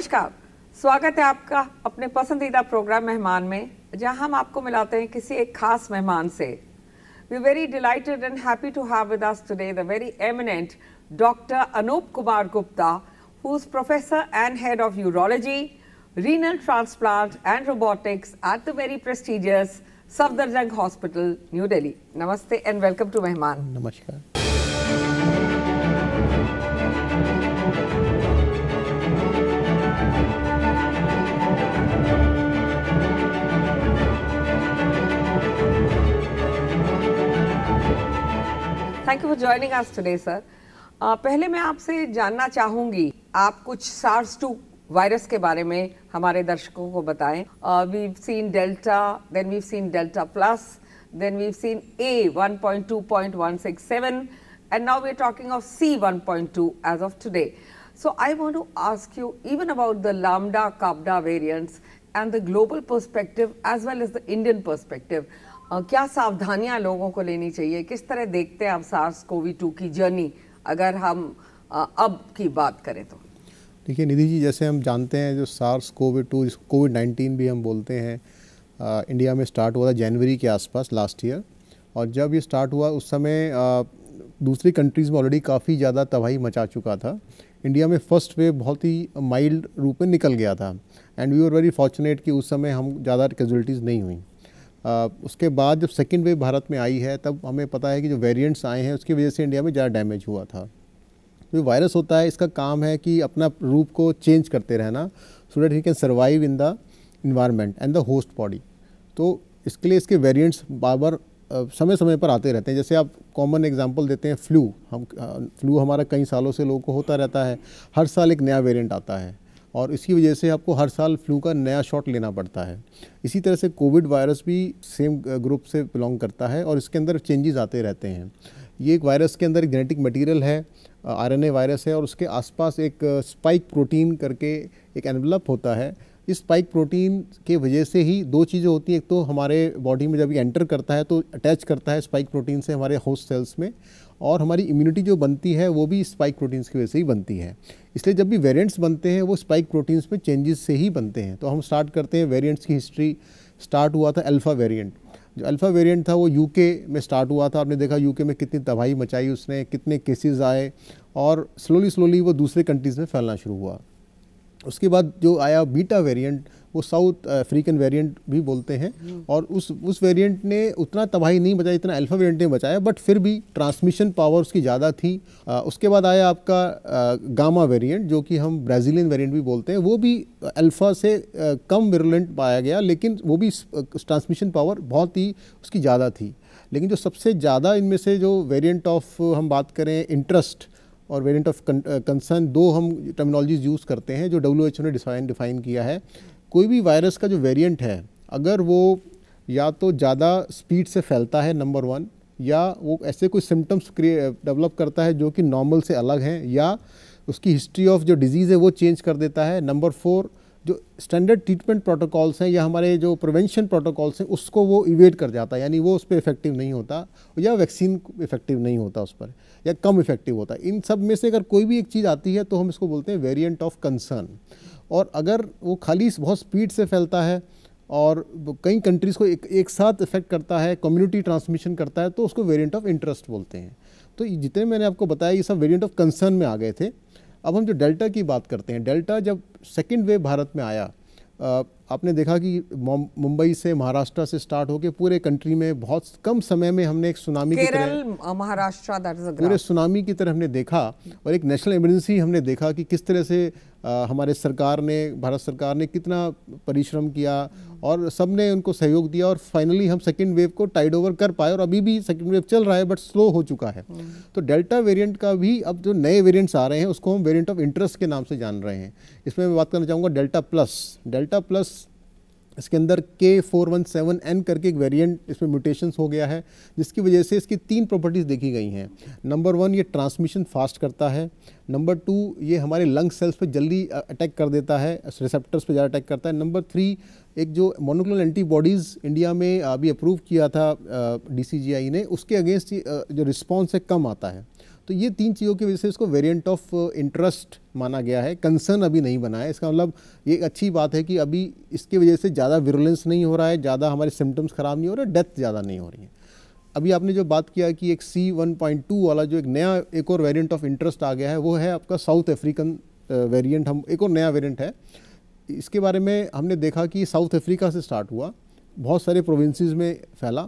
नमस्कार स्वागत है आपका अपने पसंदीदा प्रोग्राम मेहमान में जहां हम आपको मिलाते हैं किसी एक खास मेहमान से we very delighted and happy to have with us today the very eminent doctor Anoop Kumar Gupta who is professor and head of urology renal transplant and robotics at the very prestigious Safdarjung hospital New Delhi नमस्ते and welcome to मेहमान नमस्कार Thank you for joining us today, sir. Uh, पहले मैं आपसे जानना चाहूंगी आप कुछ सार्स टू वायरस के बारे में हमारे दर्शकों को बताएं we've seen delta then we've seen delta plus then we've and now we're talking of C1.2 as of today. So I want to ask you even about the lambda, kapda variants and the global perspective as well as the Indian perspective. क्या सावधानियां लोगों को लेनी चाहिए किस तरह देखते हैं आप सार्स कोवी टू की जर्नी अगर हम अब की बात करें तो देखिए निधि जी जैसे हम जानते हैं जो SARS covid two covid nineteen भी हम बोलते हैं आ, इंडिया में स्टार्ट हुआ था जनवरी के आसपास लास्ट ईयर और जब ये स्टार्ट हुआ उस समय आ, दूसरी कंट्रीज़ में ऑलरेडी काफ़ी ज़्यादा तबाही मचा चुका था इंडिया में फर्स्ट वेव बहुत ही माइल्ड रूप में निकल गया था and we are very fortunate कि उस समय हम ज़्यादा कैजुलटीज़ नहीं हुई उसके बाद जब सेकेंड वेव भारत में आई है तब हमें पता है कि जो वेरियंट्स आए हैं उसकी वजह से इंडिया में ज़्यादा डैमेज हुआ था जो तो वायरस होता है इसका काम है कि अपना रूप को चेंज करते रहना so that he can survive in the environment and the host body तो इसके लिए इसके वेरिएंट्स बार बार समय समय पर आते रहते हैं जैसे आप कॉमन एग्जांपल देते हैं फ्लू हम फ्लू हमारा कई सालों से लोगों को होता रहता है हर साल एक नया वेरिएंट आता है और इसकी वजह से आपको हर साल फ्लू का नया शॉट लेना पड़ता है इसी तरह से कोविड वायरस भी सेम ग्रुप से बिलोंग करता है और इसके अंदर चेंजेस आते रहते हैं ये एक वायरस के अंदर जेनेटिक मटेरियल है आरएनए वायरस है और उसके आसपास एक स्पाइक प्रोटीन करके एक एनवलप होता है इस स्पाइक प्रोटीन के वजह से ही दो चीज़ें होती हैं एक तो हमारे बॉडी में जब ये एंटर करता है तो अटैच करता है स्पाइक प्रोटीन से हमारे होस्ट सेल्स में और हमारी इम्यूनिटी जो बनती है वो भी स्पाइक प्रोटीन्स की वजह से ही बनती है इसलिए जब भी वेरिएंट्स बनते हैं वो स्पाइक प्रोटीन्स में चेंजेस से ही बनते हैं तो हम स्टार्ट करते हैं वेरिएंट्स की हिस्ट्री स्टार्ट हुआ था अल्फ़ा वेरिएंट जो अल्फ़ा वेरिएंट था वो यू में स्टार्ट हुआ था आपने देखा यू में कितनी तबाही मचाई उसने कितने केसेज आए और स्लोली स्लोली वो दूसरे कंट्रीज़ में फैलना शुरू हुआ उसके बाद जो आया बीटा वेरियंट वो साउथ अफ्रीकन वेरिएंट भी बोलते हैं हम्म। और उस उस वेरिएंट ने उतना तबाही नहीं बचाई इतना अल्फा वेरिएंट ने बचाया बट फिर भी ट्रांसमिशन पावर उसकी ज़्यादा थी आ, उसके बाद आया आपका आ, गामा वेरिएंट जो कि हम ब्राज़ीलियन वेरिएंट भी बोलते हैं वो भी अल्फ़ा से आ, कम विरलेंट पाया गया लेकिन वो भी ट्रांसमिशन पावर बहुत ही उसकी ज़्यादा थी लेकिन जो सबसे ज़्यादा इनमें से जो वेरियंट ऑफ हम बात करें इंटरेस्ट और वेरिएंट ऑफ कंसर्न दो हम टर्मिनोलॉजीज यूज़ करते हैं जो डब्ल्यू ने डिफाइन डिफाइन किया है कोई भी वायरस का जो वेरिएंट है अगर वो या तो ज़्यादा स्पीड से फैलता है नंबर वन या वो ऐसे कोई सिम्टम्स डेवलप करता है जो कि नॉर्मल से अलग हैं या उसकी हिस्ट्री ऑफ जो डिजीज़ है वो चेंज कर देता है नंबर फोर जो स्टैंडर्ड ट्रीटमेंट प्रोटोकॉल्स हैं या हमारे जो प्रिवेंशन प्रोटोकॉल्स हैं उसको वो इवेट कर जाता है यानी वो उस पर इफेक्टिव नहीं होता या वैक्सीन इफेक्टिव नहीं होता उस पर या कम इफेक्टिव होता है इन सब में से अगर कोई भी एक चीज़ आती है तो हम इसको बोलते हैं वेरिएंट ऑफ कंसर्न और अगर वो खाली बहुत स्पीड से फैलता है और कई कंट्रीज़ को एक एक साथ इफेक्ट करता है कम्युनिटी ट्रांसमिशन करता है तो उसको वेरिएंट ऑफ इंटरेस्ट बोलते हैं तो जितने मैंने आपको बताया ये सब वेरिएंट ऑफ कंसर्न में आ गए थे अब हम जो डेल्टा की बात करते हैं डेल्टा जब सेकेंड वेव भारत में आया आपने देखा कि मुंबई से महाराष्ट्र से स्टार्ट होकर पूरे कंट्री में बहुत कम समय में हमने एक सुनामी की तरह महाराष्ट्र पूरे सुनामी की तरह हमने देखा और एक नेशनल इमरजेंसी हमने देखा कि किस तरह से हमारे सरकार ने भारत सरकार ने कितना परिश्रम किया और सब ने उनको सहयोग दिया और फाइनली हम सेकेंड वेव को टाइड ओवर कर पाए और अभी भी सेकेंड वेव चल रहा है बट स्लो हो चुका है हम्म। तो डेल्टा वेरिएंट का भी अब जो नए वेरिएंट्स आ रहे हैं उसको हम वेरिएंट ऑफ इंटरेस्ट के नाम से जान रहे हैं इसमें मैं बात करना चाहूँगा डेल्टा प्लस डेल्टा प्लस इसके अंदर के फोर वन सेवन एन करके एक वेरिएंट इसमें म्यूटेशंस हो गया है जिसकी वजह से इसकी तीन प्रॉपर्टीज़ देखी गई हैं नंबर वन ये ट्रांसमिशन फास्ट करता है नंबर टू ये हमारे लंग सेल्स पे जल्दी अटैक कर देता है रिसेप्टर्स पे ज़्यादा अटैक करता है नंबर थ्री एक जो मोनोक्लोनल एंटीबॉडीज़ इंडिया में अभी अप्रूव किया था डीसीजीआई ने उसके अगेंस्ट जो रिस्पॉन्स है कम आता है तो ये तीन चीज़ों की वजह से इसको वेरिएंट ऑफ इंटरेस्ट माना गया है कंसर्न अभी नहीं बना है इसका मतलब ये एक अच्छी बात है कि अभी इसकी वजह से ज़्यादा विरुलेंस नहीं हो रहा है ज़्यादा हमारे सिम्टम्स ख़राब नहीं हो रहे डेथ ज़्यादा नहीं हो रही है अभी आपने जो बात किया कि एक सी वन पॉइंट टू वाला जो एक नया एक और वेरिएंट ऑफ इंटरेस्ट आ गया है वो है आपका साउथ अफ्रीकन वेरिएंट हम एक और नया वेरिएंट है इसके बारे में हमने देखा कि साउथ अफ्रीका से स्टार्ट हुआ बहुत सारे प्रोविंसेस में फैला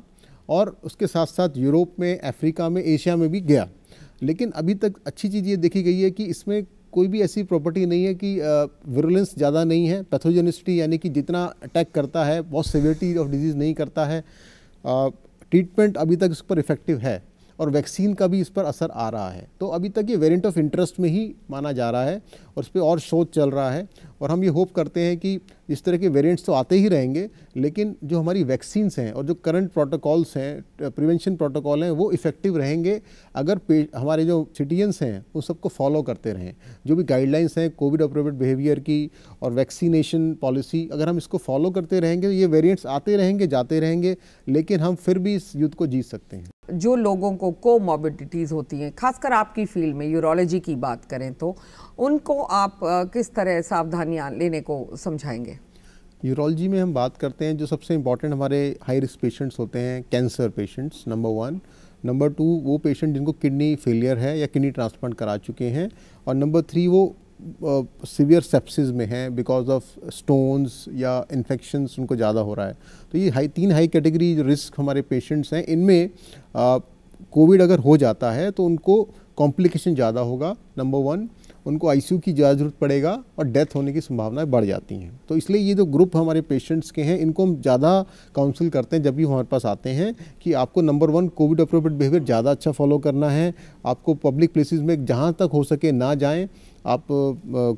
और उसके साथ साथ यूरोप में अफ्रीका में एशिया में भी गया लेकिन अभी तक अच्छी चीज़ ये देखी गई है कि इसमें कोई भी ऐसी प्रॉपर्टी नहीं है कि विरुलेंस ज़्यादा नहीं है पैथोजेनिसिटी यानी कि जितना अटैक करता है बहुत सिवियरिटी ऑफ डिजीज़ नहीं करता है ट्रीटमेंट अभी तक उस पर इफेक्टिव है और वैक्सीन का भी इस पर असर आ रहा है तो अभी तक ये वेरिएंट ऑफ इंटरेस्ट में ही माना जा रहा है और इस पर और शोध चल रहा है और हम ये होप करते हैं कि इस तरह के वेरिएंट्स तो आते ही रहेंगे लेकिन जो हमारी वैक्सीन्स हैं और जो करंट प्रोटोकॉल्स हैं प्रिवेंशन प्रोटोकॉल हैं वो इफ़ेक्टिव रहेंगे अगर हमारे जो सिटीजन्स हैं उन सबको फॉलो करते रहें जो भी गाइडलाइंस हैं कोविड अप्रोप्रेट बिहेवियर की और वैक्सीनेशन पॉलिसी अगर हम इसको फॉलो करते रहेंगे तो ये वेरियंट्स आते रहेंगे जाते रहेंगे लेकिन हम फिर भी इस युद्ध को जीत सकते हैं जो लोगों को कोमॉबिडिटीज़ होती हैं खासकर आपकी फील्ड में यूरोलॉजी की बात करें तो उनको आप किस तरह सावधानियाँ लेने को समझाएंगे यूरोलॉजी में हम बात करते हैं जो सबसे इम्पॉर्टेंट हमारे हाई रिस्क पेशेंट्स होते हैं cancer patients number one number two वो पेशेंट जिनको किडनी फेलियर है या किडनी ट्रांसप्लांट करा चुके हैं और नंबर थ्री वो सीवियर सेप्सिस में हैं बिकॉज ऑफ स्टोन्स या इन्फेक्शन उनको ज़्यादा हो रहा है तो ये हाई तीन हाई कैटेगरी जो रिस्क हमारे पेशेंट्स हैं इनमें कोविड अगर हो जाता है तो उनको कॉम्प्लिकेशन ज़्यादा होगा नंबर वन उनको आईसीयू की ज़्यादा जरूरत पड़ेगा और डेथ होने की संभावनाएं बढ़ जाती हैं तो इसलिए ये जो ग्रुप हमारे पेशेंट्स के हैं इनको हम ज़्यादा काउंसिल करते हैं जब भी हमारे पास आते हैं कि आपको number one covid appropriate behaviour ज़्यादा अच्छा फॉलो करना है आपको पब्लिक प्लेसेस में जहाँ तक हो सके ना जाएँ आप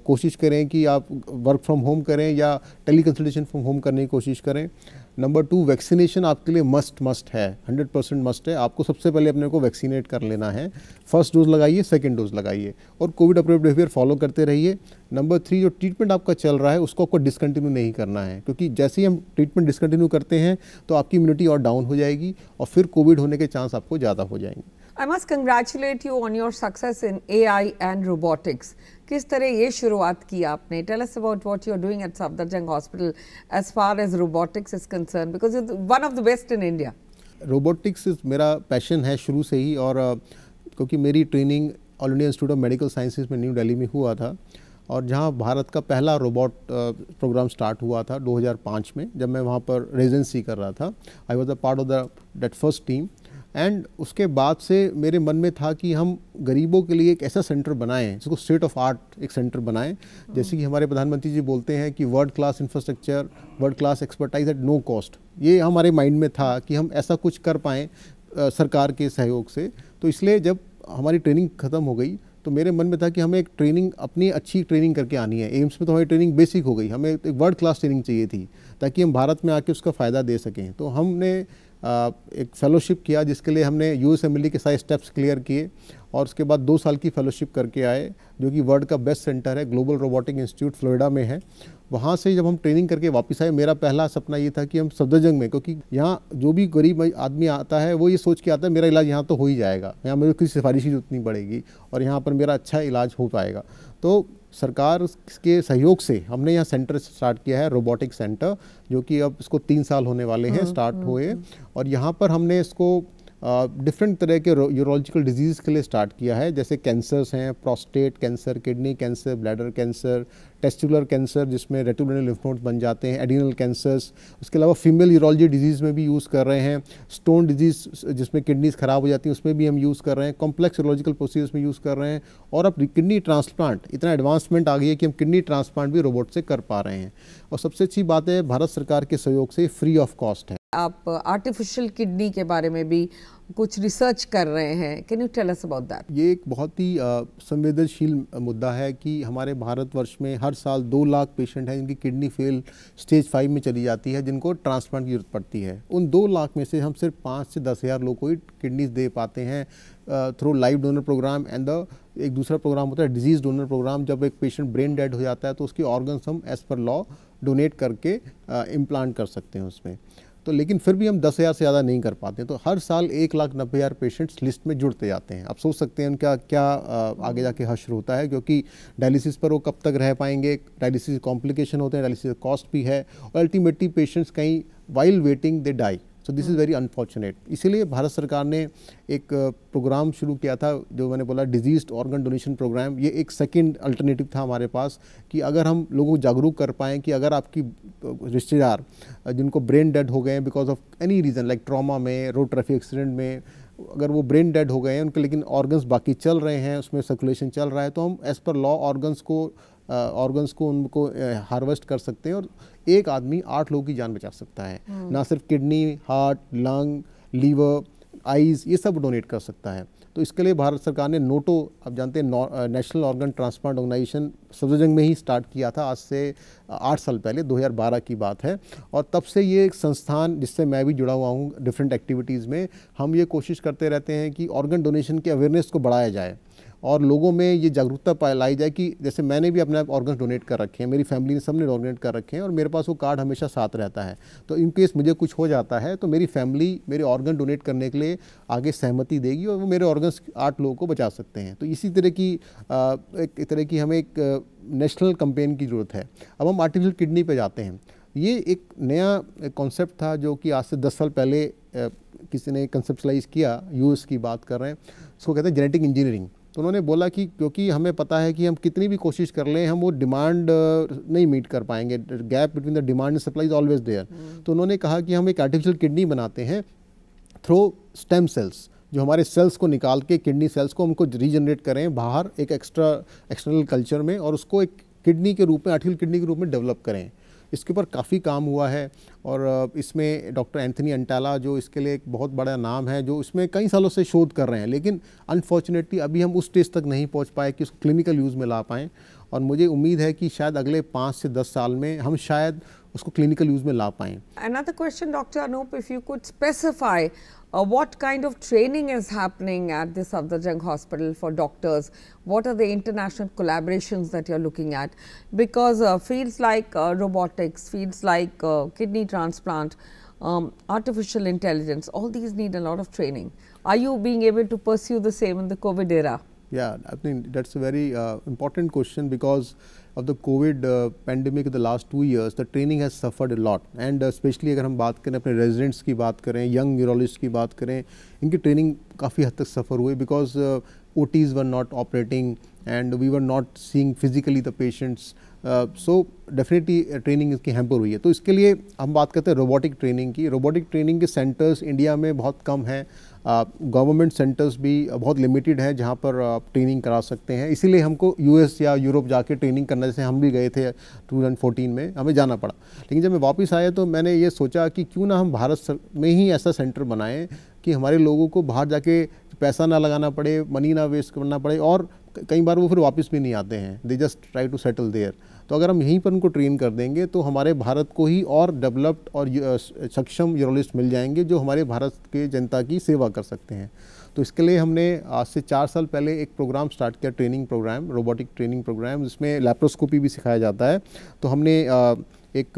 कोशिश करें कि आप वर्क फ्रॉम होम करें या टेली कंसल्टेशन फ्रॉम होम करने की कोशिश करें नंबर टू वैक्सीनेशन आपके लिए मस्ट मस्ट है 100 परसेंट मस्ट है आपको सबसे पहले अपने को वैक्सीनेट कर लेना है फर्स्ट डोज लगाइए सेकेंड डोज लगाइए और कोविड अप्रोप बिहेवियर फॉलो करते रहिए नंबर थ्री जो ट्रीटमेंट आपका चल रहा है उसको आपको डिसकंटिन्यू नहीं करना है क्योंकि जैसे ही हम ट्रीटमेंट डिसकंटिन्यू करते हैं तो आपकी इम्यूनिटी और डाउन हो जाएगी और फिर कोविड होने के चांस आपको ज़्यादा हो जाएंगे I must congratulate you on your success in a and robotics किस तरह ये शुरुआत की आपने tell us about what you are doing at Safdarjung hospital as far as robotics is concern because is one of the best in India robotics is मेरा passion है शुरू से ही और क्योंकि मेरी training All India Institute of Medical Sciences में New Delhi में हुआ था और जहाँ भारत का पहला रोबोट प्रोग्राम स्टार्ट हुआ था 2005 में जब मैं वहाँ पर रेजेंसी कर रहा था I was a part of the that first team and उसके बाद से मेरे मन में था कि हम गरीबों के लिए एक ऐसा सेंटर बनाएं जिसको स्टेट ऑफ आर्ट एक सेंटर बनाएं जैसे कि हमारे प्रधानमंत्री जी बोलते हैं कि world class infrastructure world class expertise at no cost ये हमारे माइंड में था कि हम ऐसा कुछ कर पाएँ सरकार के सहयोग से तो इसलिए जब हमारी ट्रेनिंग ख़त्म हो गई तो मेरे मन में था कि हमें एक ट्रेनिंग अपनी अच्छी ट्रेनिंग करके आनी है एम्स में तो हमारी ट्रेनिंग बेसिक हो गई हमें एक वर्ल्ड क्लास ट्रेनिंग चाहिए थी ताकि हम भारत में आके उसका फ़ायदा दे सकें तो हमने एक फेलोशिप किया जिसके लिए हमने यू एस के सारे स्टेप्स क्लियर किए और उसके बाद दो साल की फेलोशिप करके आए जो कि वर्ल्ड का बेस्ट सेंटर है ग्लोबल रोबोटिक इंस्टीट्यूट फ्लोरिडा में है वहाँ से जब हम ट्रेनिंग करके वापस आए मेरा पहला सपना ये था कि हम सफदरजंग में क्योंकि यहाँ जो भी गरीब आदमी आता है वो ये सोच के आता है मेरा इलाज यहाँ तो हो ही जाएगा यहाँ मेरे किसी सिफारिश की जरूरत नहीं पड़ेगी और यहाँ पर मेरा अच्छा इलाज हो पाएगा तो सरकार के सहयोग से हमने यहाँ सेंटर स्टार्ट किया है रोबोटिक सेंटर जो कि अब इसको तीन साल होने वाले हैं स्टार्ट हाँ, हाँ, हुए हाँ। और यहाँ पर हमने इसको डिफरेंट तरह के यूरोलॉजिकल डिजीज़ के लिए स्टार्ट किया है जैसे कैंसर्स हैं prostate cancer kidney cancer bladder cancer testicular cancer जिसमें रेटुलर लिम्फ बन जाते हैं एडिनल कैंसर्स उसके अलावा फीमेल यूरोलॉजी डिजीज़ में भी यूज़ कर रहे हैं स्टोन डिजीज़ जिसमें किडनीज ख़राब हो जाती हैं उसमें भी हम यूज़ कर रहे हैं कॉम्प्लेक्स यूरोलॉजिकल प्रोसीजर्स में यूज़ कर रहे हैं और अब किडनी ट्रांसप्लांट इतना एडवांसमेंट आ गई है कि हम किडनी ट्रांसप्लांट भी रोबोट से कर पा रहे हैं और सबसे अच्छी बात है भारत सरकार के सहयोग से फ्री ऑफ कॉस्ट है आप आर्टिफिशियल किडनी के बारे में भी कुछ रिसर्च कर रहे हैं can you tell us about that ये एक बहुत ही संवेदनशील मुद्दा है कि हमारे भारतवर्ष में हर साल दो लाख पेशेंट हैं जिनकी किडनी फेल स्टेज फाइव में चली जाती है जिनको ट्रांसप्लांट की जरूरत पड़ती है उन दो लाख में से हम सिर्फ पाँच से दस हज़ार लोग को ही किडनीज दे पाते हैं through live donor programme and the एक दूसरा प्रोग्राम होता है डिजीज़ डोनर प्रोग्राम जब एक पेशेंट ब्रेन डेड हो जाता है तो उसके ऑर्गन्स हम एज़ पर लॉ डोनेट करके इम्प्लांट कर सकते हैं उसमें तो लेकिन फिर भी हम दस हज़ार से ज़्यादा नहीं कर पाते तो हर साल एक लाख नब्बे हज़ार पेशेंट्स लिस्ट में जुड़ते जाते हैं आप सोच सकते हैं उनका क्या आगे जाके हश्र होता है क्योंकि डायलिसिस पर वो कब तक रह पाएंगे डायलिसिस कॉम्प्लिकेशन होते हैं डायलिसिस कॉस्ट भी है और अल्टीमेटली पेशेंट्स कहीं while waiting they die so this is very unfortunate इसीलिए भारत सरकार ने एक प्रोग्राम शुरू किया था जो मैंने बोला डिजीज ऑर्गन डोनेशन प्रोग्राम ये एक सेकेंड अल्टरनेटिव था हमारे पास कि अगर हम लोगों को जागरूक कर पाएँ कि अगर आपकी रिश्तेदार जिनको ब्रेन डेड हो गए because of any reason like trauma में रोड ट्रैफिक एक्सीडेंट में अगर वो ब्रेन डेड हो गए हैं उनके लेकिन ऑर्गन्स बाकी चल रहे हैं उसमें सर्कुलेशन चल रहा है तो हम एज़ पर लॉ ऑर्गन्स को ऑर्गन्स को उनको हार्वेस्ट कर सकते हैं और एक आदमी आठ लोगों की जान बचा सकता है हम्म। ना सिर्फ kidney heart lung liver eyes ये सब डोनेट कर सकता है तो इसके लिए भारत सरकार ने नोटो आप जानते हैं national organ transplant organisation Safdarjung में ही स्टार्ट किया था आज से आठ साल पहले 2012 की बात है और तब से ये एक संस्थान जिससे मैं भी जुड़ा हुआ हूँ डिफरेंट एक्टिविटीज़ में हम ये कोशिश करते रहते हैं कि ऑर्गन डोनेशन के अवेयरनेस को बढ़ाया जाए और लोगों में ये जागरूकता लाई जाए कि जैसे मैंने भी अपने ऑर्गन्स डोनेट कर रखे हैं मेरी फैमिली ने सब ने डोनेट कर रखे हैं और मेरे पास वो कार्ड हमेशा साथ रहता है तो इन केस मुझे कुछ हो जाता है तो मेरी फैमिली मेरे ऑर्गन डोनेट करने के लिए आगे सहमति देगी और वो मेरे ऑर्गन्स आठ लोगों को बचा सकते हैं तो इसी तरह की एक तरह की हमें एक नेशनल कंपेन की ज़रूरत है अब हम आर्टिफिशियल किडनी पर जाते हैं ये एक नया कॉन्सेप्ट था जो कि आज से दस साल पहले किसी ने कंसेप्टलाइज किया यूएस की बात कर रहे हैं उसको कहते हैं जेनेटिक इंजीनियरिंग तो उन्होंने बोला कि क्योंकि हमें पता है कि हम कितनी भी कोशिश कर लें हम वो डिमांड नहीं मीट कर पाएंगे gap between the demand and supply is always there तो उन्होंने कहा कि हम एक आर्टिफिशियल किडनी बनाते हैं थ्रो स्टेम सेल्स जो हमारे सेल्स को निकाल के किडनी सेल्स को हमको रीजनरेट करें बाहर एक एक्स्ट्रा एक्सटर्नल कल्चर में और उसको एक किडनी के रूप में आर्टिफिशियल किडनी के रूप में डेवलप करें इसके ऊपर काफ़ी काम हुआ है और इसमें डॉक्टर एंथनी अंटाला जो इसके लिए एक बहुत बड़ा नाम है जो इसमें कई सालों से शोध कर रहे हैं लेकिन अनफॉर्चुनेटली अभी हम उस स्टेज तक नहीं पहुंच पाए कि उसको क्लिनिकल यूज़ में ला पाएँ और मुझे उम्मीद है कि शायद अगले पाँच से दस साल में हम शायद उसको क्लिनिकल यूज़ में ला पाएँ another question doctor Anoop if you could specify Uh, what kind of training is happening at the Safdarjung Hospital for doctors? What are the international collaborations that you are looking at? Because uh, fields like uh, robotics, fields like uh, kidney transplant, um, artificial intelligence, all these need a lot of training. Are you being able to pursue the same in the COVID era? Yeah, I think that's a very uh, important question because of the COVID uh, pandemic the last two years, the training has suffered a lot. And uh, especially if we talk about अपने residents की बात करें, young neurologists की बात करें, training suffered हद because uh, OTs were not operating and we were not seeing physically the patients. So definitely training इसकी hamper हुई है तो इसके लिए हम बात करते हैं रोबोटिक ट्रेनिंग की रोबोटिक ट्रेनिंग के सेंटर्स इंडिया में बहुत कम हैं गवर्नमेंट uh, सेंटर्स भी uh, बहुत लिमिटेड हैं जहाँ पर uh, आप ट्रेनिंग करा सकते हैं इसीलिए हमको यूएस या यूरोप जाके ट्रेनिंग करना जैसे हम भी गए थे 2014 में हमें जाना पड़ा लेकिन जब मैं वापस आया तो मैंने ये सोचा कि क्यों ना हम भारत में ही ऐसा सेंटर बनाएं कि हमारे लोगों को बाहर जाके पैसा ना लगाना पड़े मनी ना वेस्ट करना पड़े और कई बार वो फिर वापस भी नहीं आते हैं they just try to settle there तो अगर हम यहीं पर उनको ट्रेन कर देंगे तो हमारे भारत को ही और डेवलप्ड और सक्षम यूरोलिस्ट मिल जाएंगे जो हमारे भारत के जनता की सेवा कर सकते हैं तो इसके लिए हमने आज से चार साल पहले एक प्रोग्राम स्टार्ट किया training programme robotic training programme जिसमें लेप्रोस्कोपी भी सिखाया जाता है तो हमने एक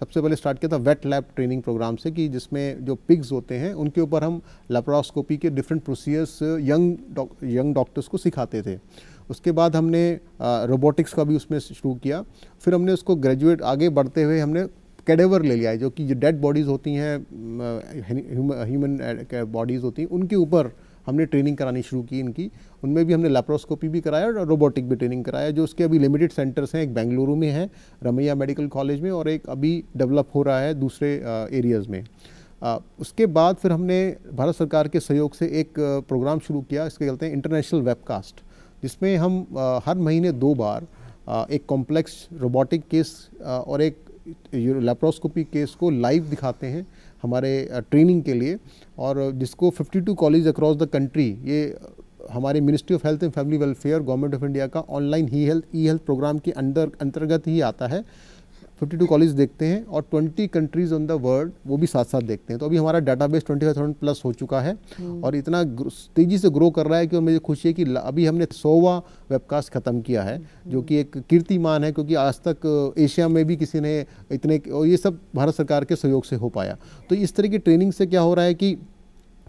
सबसे पहले स्टार्ट किया था वेट लैब ट्रेनिंग प्रोग्राम से कि जिसमें जो पिग्स होते हैं उनके ऊपर हम लेप्रोस्कोपी के different procedures young doc, young doctors को सिखाते थे उसके बाद हमने रोबोटिक्स का भी उसमें शुरू किया फिर हमने उसको ग्रेजुएट आगे बढ़ते हुए हमने कैडेवर ले लिया है जो कि जो डेड बॉडीज़ होती हैं ह्यूमन बॉडीज़ होती हैं उनके ऊपर हमने ट्रेनिंग करानी शुरू की इनकी उनमें भी हमने लेप्रोस्कोपी भी कराया और रोबोटिक भी ट्रेनिंग कराया जो उसके अभी लिमिटेड सेंटर्स हैं एक बेंगलुरु में है रमैया मेडिकल कॉलेज में और एक अभी डेवलप हो रहा है दूसरे एरियाज़ में आ, उसके बाद फिर हमने भारत सरकार के सहयोग से एक प्रोग्राम शुरू किया इसके कहते हैं इंटरनेशनल वेबकास्ट जिसमें हम आ, हर महीने दो बार आ, एक कॉम्प्लेक्स रोबोटिक केस और एक लेप्रोस्कोपी केस को लाइव दिखाते हैं हमारे ट्रेनिंग के लिए और जिसको 52 कॉलेज अक्रॉस द कंट्री ये हमारे ministry of health and family welfare government of India का online e health e health programme के अंदर अंतर्गत ही आता है फिफ्टी टू कॉलेज देखते हैं और twenty countries on the world वो भी साथ साथ देखते हैं तो अभी हमारा डाटा फाइव थाउजेंड प्लस हो चुका है हम्म। और इतना तेज़ी से ग्रो कर रहा है कि मुझे खुशी है कि अभी हमने सौवा वेबकास्ट ख़त्म किया है हम्म। जो कि एक कीर्तिमान है क्योंकि आज तक एशिया में भी किसी ने इतने और ये सब भारत सरकार के सहयोग से हो पाया तो इस तरह की ट्रेनिंग से क्या हो रहा है कि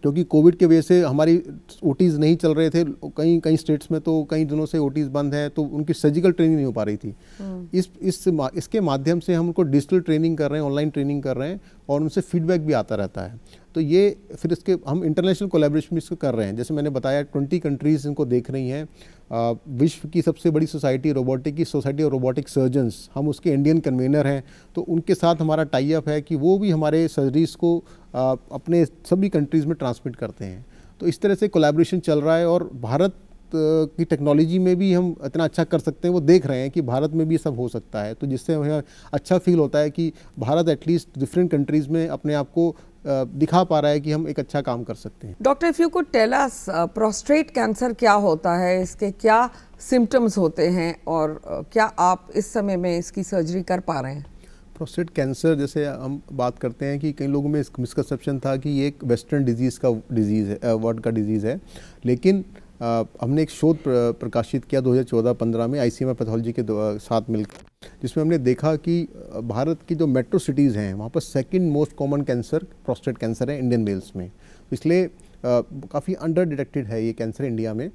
क्योंकि कोविड के वजह से हमारी ओ नहीं चल रहे थे कई कई स्टेट्स में तो कई दिनों से ओ बंद हैं तो उनकी सर्जिकल ट्रेनिंग नहीं हो पा रही थी हम्म। इस इस इसके माध्यम से हम उनको डिजिटल ट्रेनिंग कर रहे हैं ऑनलाइन ट्रेनिंग कर रहे हैं और उनसे फीडबैक भी आता रहता है तो ये फिर इसके हम इंटरनेशनल कोलेब्रेशन भी इसको कर रहे हैं जैसे मैंने बताया ट्वेंटी कंट्रीज़ इनको देख रही हैं विश्व की सबसे बड़ी सोसाइटी रोबोटिक की सोसाइटी और रोबोटिक सर्जन्स हम उसके इंडियन कन्वेनर हैं तो उनके साथ हमारा टाइप है कि वो भी हमारे सर्जरीज़ को आ, अपने सभी कंट्रीज़ में ट्रांसमिट करते हैं तो इस तरह से कोलेब्रेशन चल रहा है और भारत की टेक्नोलॉजी में भी हम इतना अच्छा कर सकते हैं वो देख रहे हैं कि भारत में भी सब हो सकता है तो जिससे हमें अच्छा फील होता है कि भारत एटलीस्ट डिफरेंट कंट्रीज़ में अपने आप को दिखा पा रहा है कि हम एक अच्छा काम कर सकते हैं doctor if you could tell prostate cancer क्या होता है इसके क्या सिम्टम्स होते हैं और क्या आप इस समय में इसकी सर्जरी कर पा रहे हैं प्रोस्टेट कैंसर जैसे हम बात करते हैं कि कई लोगों में मिसकंसेप्शन था कि ये एक वेस्टर्न डिजीज़ का डिजीज़ है वर्ड का डिजीज़ है लेकिन हमने एक शोध प्रकाशित किया 2014-15 में आईसीएमआर पैथोलॉजी के साथ मिलकर जिसमें हमने देखा कि भारत की जो मेट्रो सिटीज़ हैं वहाँ पर second most common cancer prostate cancer है इंडियन मेल्स में तो इसलिए काफ़ी अंडर डिटेक्टेड है ये कैंसर इंडिया में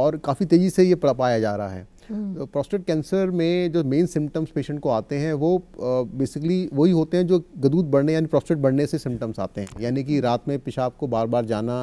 और काफ़ी तेज़ी से ये पाया जा रहा है प्रोस्टेट हम्म। तो कैंसर में जो मेन सिम्टम्स पेशेंट को आते हैं वो बेसिकली वही होते हैं जो गदूद बढ़ने यानी प्रोस्टेट बढ़ने से सिम्टम्स आते हैं यानी कि रात में पेशाब को बार बार जाना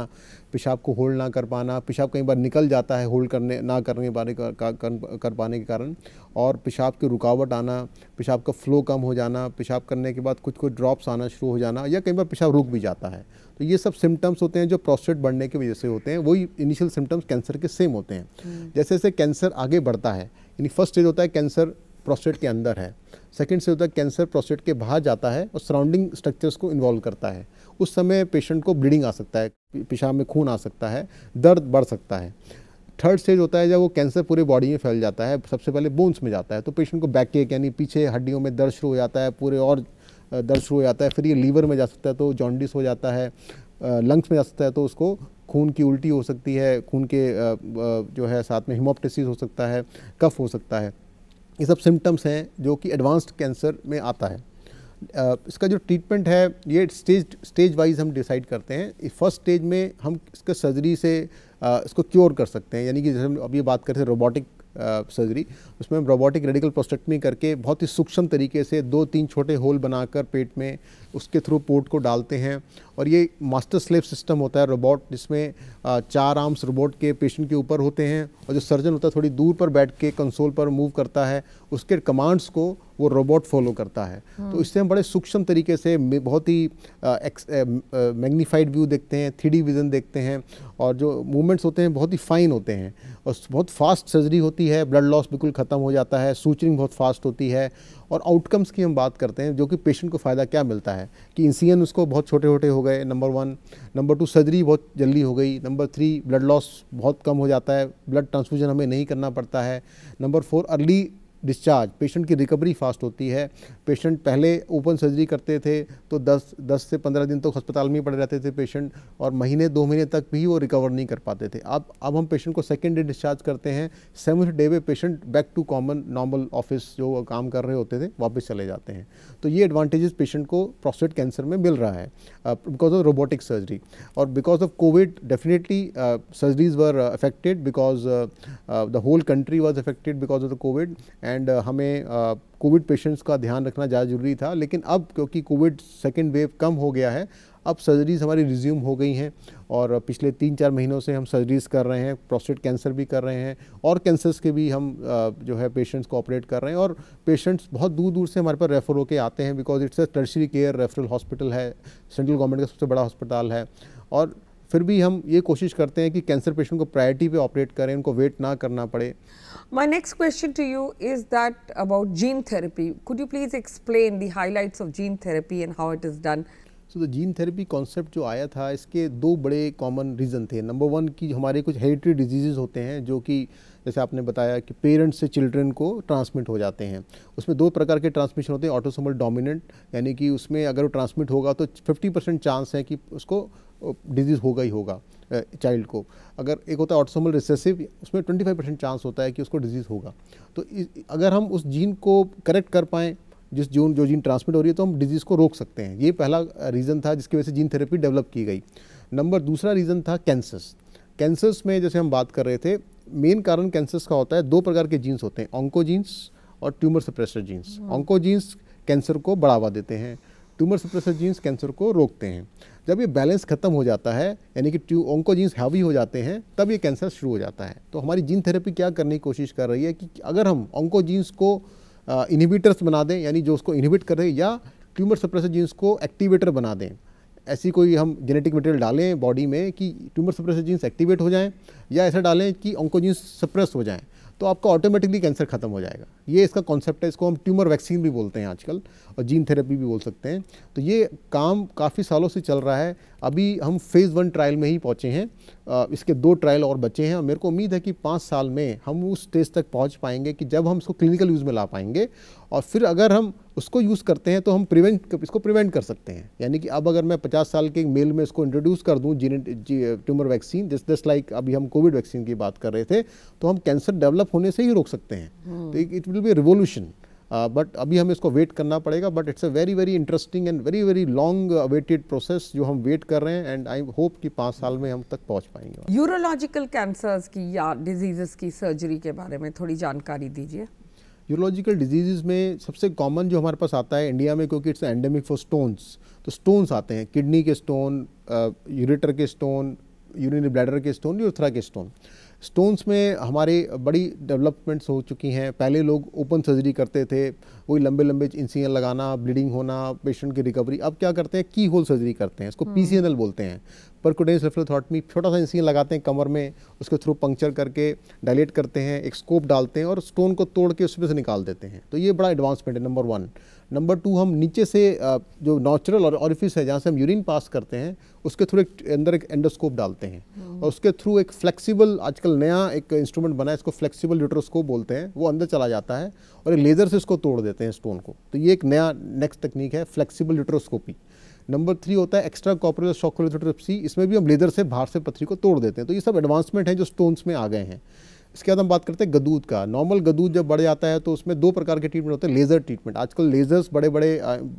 पेशाब को होल्ड ना कर पाना पेशाब कई बार निकल जाता है होल्ड करने ना करने पाने कर, कर, कर, कर पाने के कारण और पेशाब की रुकावट आना पेशाब का फ्लो कम हो जाना पेशाब करने के बाद कुछ कुछ ड्रॉप्स आना शुरू हो जाना या कई बार पेशाब रुक भी जाता है तो ये सब सिम्टम्स होते हैं जो प्रोस्टेट बढ़ने की वजह से होते हैं वही इनिशियल सिम्टम्स कैंसर के सेम होते हैं हम्म। जैसे जैसे कैंसर आगे बढ़ता है यानी फर्स्ट स्टेज होता है कैंसर प्रोस्टेट के अंदर है सेकेंड स्टेज होता है कैंसर प्रोस्टेट के बाहर जाता है और सराउंडिंग स्ट्रक्चर्स को इन्वॉल्व करता है उस समय पेशेंट को ब्लीडिंग आ सकता है पेशाब में खून आ सकता है दर्द बढ़ सकता है थर्ड स्टेज होता है जब वो कैंसर पूरे बॉडी में फैल जाता है सबसे पहले बोन्स में जाता है तो पेशेंट को बैक एक यानी पीछे हड्डियों में दर्द शुरू हो जाता है पूरे और दर्द शुरू हो जाता है फिर ये लीवर में जा सकता है तो जॉन्डिस हो जाता है लंग्स में जा सकता है तो उसको खून की उल्टी हो सकती है खून के जो है साथ में हिमोपटेसिस हो सकता है कफ हो सकता है ये सब सिम्टम्स हैं जो कि एडवांस्ड कैंसर में आता है इसका जो ट्रीटमेंट है ये स्टेज स्टेज वाइज हम डिसाइड करते हैं फर्स्ट स्टेज में हम इसका सर्जरी से इसको क्योर कर सकते हैं यानी कि जैसे हम अभी बात करते हैं रोबोटिक सर्जरी उसमें हम रोबोटिक रेडिकल प्रोस्टेक्टमी करके बहुत ही सूक्ष्म तरीके से दो तीन छोटे होल बनाकर पेट में उसके थ्रू पोर्ट को डालते हैं और ये मास्टर स्लेव सिस्टम होता है रोबोट जिसमें चार आर्म्स रोबोट के पेशेंट के ऊपर होते हैं और जो सर्जन होता है थोड़ी दूर पर बैठ के कंसोल पर मूव करता है उसके कमांड्स को वो रोबोट फॉलो करता है हाँ। तो इससे हम बड़े सूक्ष्म तरीके से बहुत ही मैग्नीफाइड व्यू देखते हैं थ्री विज़न देखते हैं और जो मूवमेंट्स होते हैं बहुत ही फाइन होते हैं और बहुत फास्ट सर्जरी होती है ब्लड लॉस बिल्कुल ख़त्म हो जाता है सूचरिंग बहुत फास्ट होती है और आउटकम्स की हम बात करते हैं जो कि पेशेंट को फ़ायदा क्या मिलता है कि इंसियन उसको बहुत छोटे छोटे हो गए number one number two surgery बहुत जल्दी हो गई नंबर थ्री ब्लड लॉस बहुत कम हो जाता है ब्लड ट्रांसफ्यूजन हमें नहीं करना पड़ता है number four early discharge patient की रिकवरी फास्ट होती है पेशेंट पहले ओपन सर्जरी करते थे तो 10 10 से 15 दिन तक तो अस्पताल में पड़े रहते थे पेशेंट और महीने दो महीने तक भी वो रिकवर नहीं कर पाते थे अब अब हम पेशेंट को सेकेंड डे डिस्चार्ज करते हैं सेवन्थ डे पे patient back to common normal office जो काम कर रहे होते थे वापस चले जाते हैं तो ये एडवांटेजेस पेशेंट को प्रोस्टेट कैंसर में मिल रहा है बिकॉज ऑफ रोबोटिक सर्जरी और because of Covid definitely surgeries were affected because the whole country was affected because of the Covid and and uh, हमें कोविड uh, पेशेंट्स का ध्यान रखना ज़्यादा ज़रूरी था लेकिन अब क्योंकि कोविड सेकेंड वेव कम हो गया है अब सर्जरीज़ हमारी रिज्यूम हो गई हैं और पिछले तीन चार महीनों से हम सर्जरीज़ कर रहे हैं प्रोस्टेट कैंसर भी कर रहे हैं और कैंसर्स के भी हम uh, जो है पेशेंट्स को ऑपरेट कर रहे हैं और पेशेंट्स बहुत दूर दूर से हमारे पास रेफ़र होकर आते हैं because it's a tertiary care referral hospital है सेंट्रल गवर्नमेंट का सबसे बड़ा हॉस्पिटल है और फिर भी हम ये कोशिश करते हैं कि कैंसर पेशेंट को प्रायोरिटी पे ऑपरेट करें उनको वेट ना करना पड़े my next question to you is that about gene therapy could you please explain the highlights of gene therapy and how it is done so the gene therapy concept जो आया था इसके दो बड़े कॉमन रीज़न थे number one कि हमारे कुछ हेरिटरी डिजीजेज होते हैं जो कि जैसे आपने बताया कि पेरेंट्स से चिल्ड्रन को ट्रांसमिट हो जाते हैं उसमें दो प्रकार के ट्रांसमिशन होते हैं ऑटोसोमल डोमिनेंट यानी कि उसमें अगर वो ट्रांसमिट होगा तो 50 परसेंट चांस है कि उसको डिजीज़ होगा ही होगा चाइल्ड को अगर एक होता है ऑटोसोमल रिसेसिव उसमें 25 परसेंट चांस होता है कि उसको डिजीज़ होगा तो अगर हम उस जीन को करेक्ट कर पाएँ जिस जीन जो जीन ट्रांसमिट हो रही है तो हम डिजीज़ को रोक सकते हैं ये पहला रीज़न था जिसकी वजह से जीन थेरेपी डेवलप की गई नंबर दूसरा रीज़न था कैंसर्स कैंसर्स में जैसे हम बात कर रहे थे मेन कारण कैंसर्स का होता है दो प्रकार के जीन्स होते हैं ऑन्कोजीन्स और tumour suppressor genes oncogenes cancer को बढ़ावा देते हैं ट्यूमर सप्रेसर जीन्स कैंसर को रोकते हैं जब ये बैलेंस खत्म हो जाता है यानी कि ट्यू ओंकोजीन्स हैवी हो जाते हैं तब ये कैंसर शुरू हो जाता है तो हमारी जीन थेरेपी क्या करने की कोशिश कर रही है कि अगर हम ओंकोजीन्स को इनहिबिटर्स बना दें यानी जो उसको इनहिबिट कर रहे या ट्यूमर सप्रेसर जीन्स को एक्टिवेटर बना दें ऐसी कोई हम जेनेटिक मटेरियल डालें बॉडी में कि ट्यूमर सप्रेसर जीन्स एक्टिवेट हो जाएं या ऐसा डालें कि ऑन्कोजीन्स सप्रेस हो जाएं तो आपका ऑटोमेटिकली कैंसर खत्म हो जाएगा ये इसका कॉन्सेप्ट है इसको हम ट्यूमर वैक्सीन भी बोलते हैं आजकल और जीन थेरेपी भी बोल सकते हैं तो ये काम काफ़ी सालों से चल रहा है अभी हम फेज़ वन ट्रायल में ही पहुँचे हैं इसके दो ट्रायल और बचे हैं और मेरे को उम्मीद है कि पाँच साल में हम उस स्टेज तक पहुँच पाएंगे कि जब हम इसको क्लिनिकल यूज़ में ला पाएंगे और फिर अगर हम उसको यूज़ करते हैं तो हम प्रिवेंट इसको प्रिवेंट कर सकते हैं यानी कि अब अगर मैं 50 साल के मेल में इसको इंट्रोड्यूस कर दूँ जीने ट्यूमर वैक्सीन जिस दस लाइक अभी हम कोविड वैक्सीन की बात कर रहे थे तो हम कैंसर डेवलप होने से ही रोक सकते हैं हम्म। तो it will be revolution but अभी हमें इसको वेट करना पड़ेगा but it's a very very interesting and very very long waited process जो हम वेट कर रहे हैं एंड आई होप कि पाँच साल में हम तक पहुंच पाएंगे यूरोलॉजिकल कैंसर्स की या डिजीज़ की सर्जरी के बारे में थोड़ी जानकारी दीजिए यूरोलॉजिकल डिजीज़ में सबसे कॉमन जो हमारे पास आता है इंडिया में क्योंकि इट्स एंडेमिक फॉर स्टोन्स तो स्टोन्स आते हैं किडनी के स्टोन यूरेटर के स्टोन यूरिनरी ब्लैडर के स्टोन यूथरा के स्टोन स्टोन्स में हमारे बड़ी डेवलपमेंट्स हो चुकी हैं पहले लोग ओपन सर्जरी करते थे वही लंबे लंबे इंसियन लगाना ब्लीडिंग होना पेशेंट की रिकवरी अब क्या करते हैं की होल सर्जरी करते हैं इसको पी हम्म। बोलते हैं परकुडेंस लेफ्लोथॉटमी छोटा सा इंसिन लगाते हैं कमर में उसके थ्रू पंक्चर करके डायलेट करते हैं एक स्कोप डालते हैं और स्टोन को तोड़ के उसमें से निकाल देते हैं तो ये बड़ा एडवांसमेंट है नंबर वन नंबर टू हम नीचे से जो नेचुरल और ऑरिफिस है जहाँ से हम यूरिन पास करते हैं उसके थ्रू एक अंदर एक एंडोस्कोप डालते हैं हम्म। और उसके थ्रू एक फ्लेक्सिबल आजकल नया एक इंस्ट्रूमेंट बना है इसको फ्लेक्सिबल यूट्रोस्कोप बोलते हैं वो अंदर चला जाता है और एक लेज़र से इसको तोड़ देते हैं स्टोन को तो ये एक नया नेक्स्ट तकनीक है फ्लेक्सिबल यूट्रोस्कोपी नंबर थ्री होता है एक्स्ट्रा कॉपरेल शॉकोलिथोट्रिप्सी इसमें भी हम लेदर से बाहर से पथरी को तोड़ देते हैं तो ये सब एडवांसमेंट हैं जो स्टोन्स में आ गए हैं इसके बाद हम बात करते हैं गदूद का नॉर्मल गदूद जब बढ़ जाता है तो उसमें दो प्रकार के ट्रीटमेंट होते हैं लेज़र ट्रीटमेंट आजकल लेज़र्स बड़े बड़े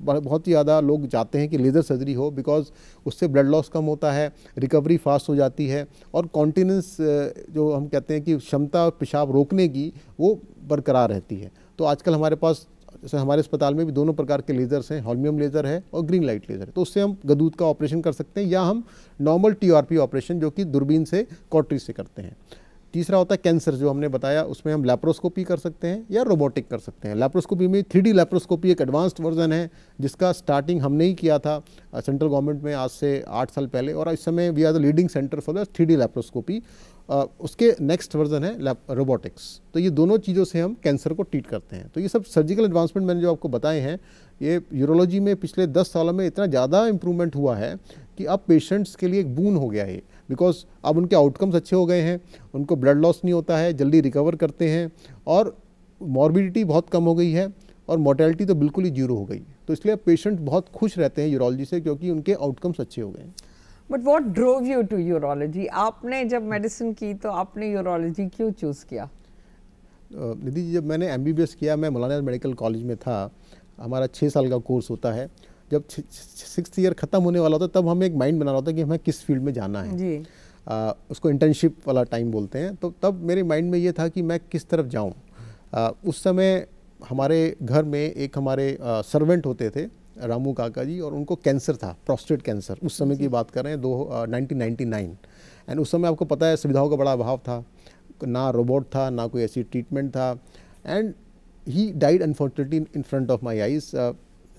बहुत ही ज़्यादा लोग चाहते हैं कि लेज़र सर्जरी हो बिकॉज उससे ब्लड लॉस कम होता है रिकवरी फास्ट हो जाती है और कॉन्टीनेंस जो हम कहते हैं कि क्षमता पेशाब रोकने की वो बरकरार रहती है तो आजकल हमारे पास जैसे हमारे अस्पताल में भी दोनों प्रकार के लेज़र्स हैं हॉलमियम लेज़र है और ग्रीन लाइट लेज़र है तो उससे हम गदूद का ऑपरेशन कर सकते हैं या हम नॉर्मल टी ऑपरेशन जो कि दूरबीन से कॉटरी से करते हैं तीसरा होता है कैंसर जो हमने बताया उसमें हम लेप्रोस्कोपी कर सकते हैं या रोबोटिक कर सकते हैं लेप्रोस्कोपी में थ्री डी लेप्रोस्कोपी एक एडवांस्ड वर्जन है जिसका स्टार्टिंग हमने ही किया था सेंट्रल गवर्नमेंट में आज से आठ साल पहले और इस समय we are the leading centre for the three D laparoscopy उसके नेक्स्ट वर्जन है लैप रोबोटिक्स तो ये दोनों चीज़ों से हम कैंसर को ट्रीट करते हैं तो ये सब सर्जिकल एडवांसमेंट मैंने जो आपको बताए हैं ये यूरोलॉजी में पिछले 10 सालों में इतना ज़्यादा इम्प्रूवमेंट हुआ है कि अब पेशेंट्स के लिए एक बून हो गया है बिकॉज अब उनके आउटकम्स अच्छे हो गए हैं उनको ब्लड लॉस नहीं होता है जल्दी रिकवर करते हैं और मॉर्बिडिटी बहुत कम हो गई है और मोटेलिटी तो बिल्कुल ही जीरो हो गई तो इसलिए पेशेंट बहुत खुश रहते हैं यूरोलॉजी से क्योंकि उनके आउटकम्स अच्छे हो गए हैं but what drove you to urology आपने जब मेडिसिन की तो आपने यूरोलॉजी क्यों चूज़ किया निधि जी जब मैंने एम किया मैं मौलाना मेडिकल कॉलेज में था हमारा छः साल का कोर्स होता है जब सिक्स ईयर ख़त्म होने वाला होता तब हमें एक माइंड बना रहा होता कि हमें किस फील्ड में जाना है जी आ, उसको इंटर्नशिप वाला टाइम बोलते हैं तो तब मेरे माइंड में ये था कि मैं किस तरफ जाऊँ उस समय हमारे घर में एक हमारे सर्वेंट होते थे रामू काका जी और उनको कैंसर था प्रोस्टेट कैंसर उस समय की बात कर रहे हैं दो नाइनटीन नाइन्टी नाइन एंड उस समय आपको पता है सुविधाओं का बड़ा अभाव था ना रोबोट था ना कोई ऐसी ट्रीटमेंट था and he died unfortunately in front of my eyes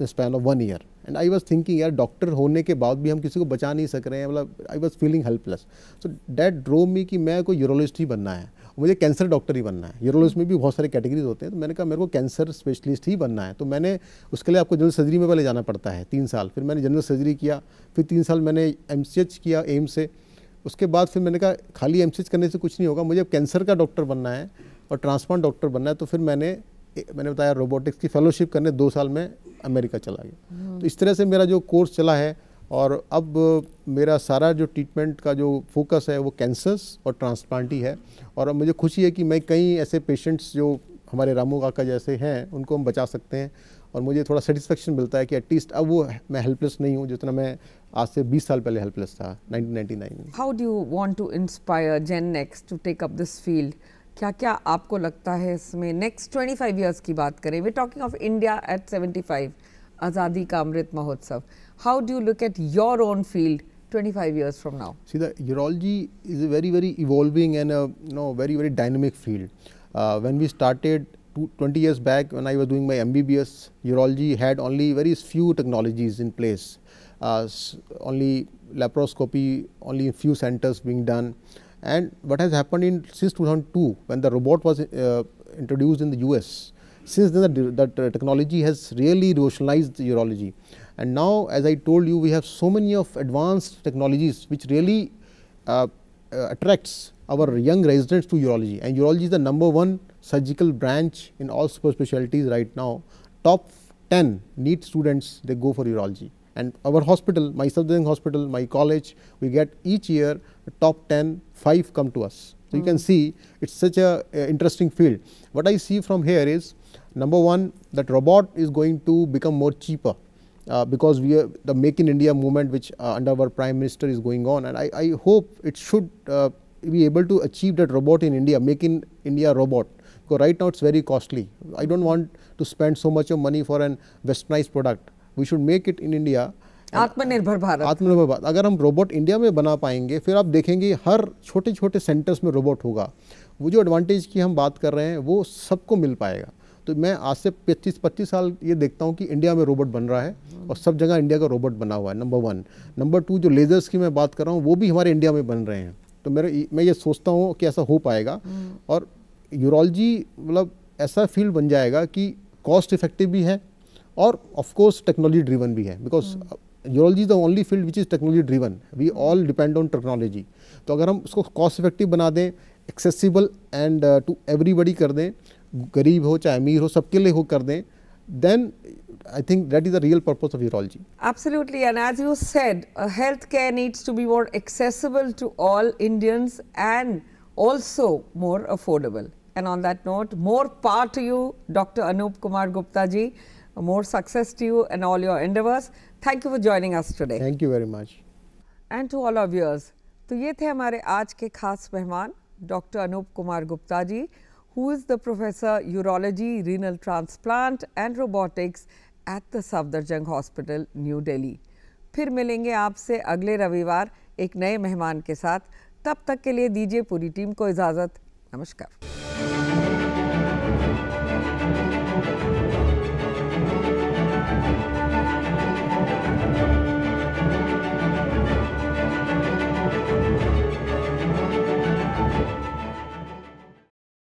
span of one year and I was thinking यार डॉक्टर होने के बाद भी हम किसी को बचा नहीं सक रहे हैं मतलब I was feeling helpless so that drove me कि मैं कोई यूरोलॉजिस्ट ही बनना है मुझे कैंसर डॉक्टर ही बनना है यूरोलॉजिस्ट में भी बहुत सारे कैटेगरीज होते हैं तो मैंने कहा मेरे को कैंसर स्पेशलिस्ट ही बनना है तो मैंने उसके लिए आपको जनरल सर्जरी में पहले जाना पड़ता है तीन साल फिर मैंने जनरल सर्जरी किया फिर तीन साल मैंने एम किया एम्स से उसके बाद फिर मैंने कहा खाली एम करने से कुछ नहीं होगा मुझे अब कैंसर का डॉक्टर बनना है और ट्रांसप्लांट डॉक्टर बनना है तो फिर मैंने मैंने बताया रोबोटिक्स की फेलोशिप करने दो साल में अमेरिका चला गया हम्म। तो इस तरह से मेरा जो कोर्स चला है और अब मेरा सारा जो ट्रीटमेंट का जो फोकस है वो कैंसर्स और ट्रांसप्लांट ही है और मुझे खुशी है कि मैं कई ऐसे पेशेंट्स जो हमारे रामू काका जैसे हैं उनको हम बचा सकते हैं और मुझे थोड़ा सेटिस्फेक्शन मिलता है कि एटलीस्ट अब वो मैं हेल्पलेस नहीं हूँ जितना मैं आज से 20 साल पहले हेल्पलेस था 1999 में how do you want to inspire gen next to take up this field क्या क्या आपको लगता है इसमें नेक्स्ट 25 इयर्स की बात करें we talking of India at 75 आज़ादी का अमृत महोत्सव How do you look at your own field 25 years from now? See, the urology is a very, very evolving and a you know, very, very dynamic field. Uh, when we started two, 20 years back, when I was doing my MBBS, urology had only very few technologies in place. Uh, only laparoscopy, only a few centers being done. And what has happened in since 2002, when the robot was uh, introduced in the US, since then the, the technology has really revolutionized urology. And now, as I told you, we have so many of advanced technologies which really uh, uh, attracts our young residents to urology. And urology is the number one surgical branch in all super specialties right now. Top 10 need students they go for urology. And our hospital, my Sabdang hospital, my college, we get each year top 10, 5 come to us. So, mm. you can hmm. see it is such a uh, interesting field. What I see from here is number 1 that robot is going to become more cheaper uh, because we are the Make in India movement which uh, under our Prime Minister is going on and I, I hope it should uh, be able to achieve that robot in India, Make in India robot because right now it's very costly. I don't want to spend so much of money for an westernized product. We should make it in India. आत्मनिर्भर भारत आत्मनिर्भर भारत अगर हम robot India में बना पाएंगे फिर आप देखेंगे हर छोटे छोटे सेंटर्स में रोबोट होगा वो जो एडवांटेज की हम बात कर रहे हैं वो सबको मिल पाएगा तो मैं आज से 25-25 साल ये देखता हूँ कि इंडिया में रोबोट बन रहा है और सब जगह इंडिया का रोबोट बना हुआ है नंबर वन नंबर टू जो लेजर्स की मैं बात कर रहा हूँ वो भी हमारे इंडिया में बन रहे हैं तो मेरे मैं ये सोचता हूँ कि ऐसा हो पाएगा हम्म। और यूरोलॉजी मतलब ऐसा फील्ड बन जाएगा कि कॉस्ट इफेक्टिव भी है और ऑफकोर्स टेक्नोलॉजी ड्रिवन भी है because urology is the only field which is technology driven we all depend on technology तो अगर हम उसको कॉस्ट इफेक्टिव बना दें एक्सेसिबल एंड टू एवरीबडी कर दें गरीब हो चाहे अमीर हो सबके लिए हो कर दें then I think that is the real purpose of urology. Absolutely, and as you said, uh, healthcare needs to be more accessible to all Indians and also more affordable. And on that note, more power to you, Dr. Anup Kumar Gupta ji. More success to you and all your endeavors. Thank you for joining us today. Thank you very much. And to all of yours. तो ये थे हमारे आज के खास मेहमान doctor Anoop Kumar Gupta ji who is the Professor Urology, Renal Transplant and Robotics at the Safdarjung Hospital, New Delhi. फिर मिलेंगे आपसे अगले रविवार एक नए मेहमान के साथ तब तक के लिए दीजिए पूरी टीम को इजाज़त नमस्कार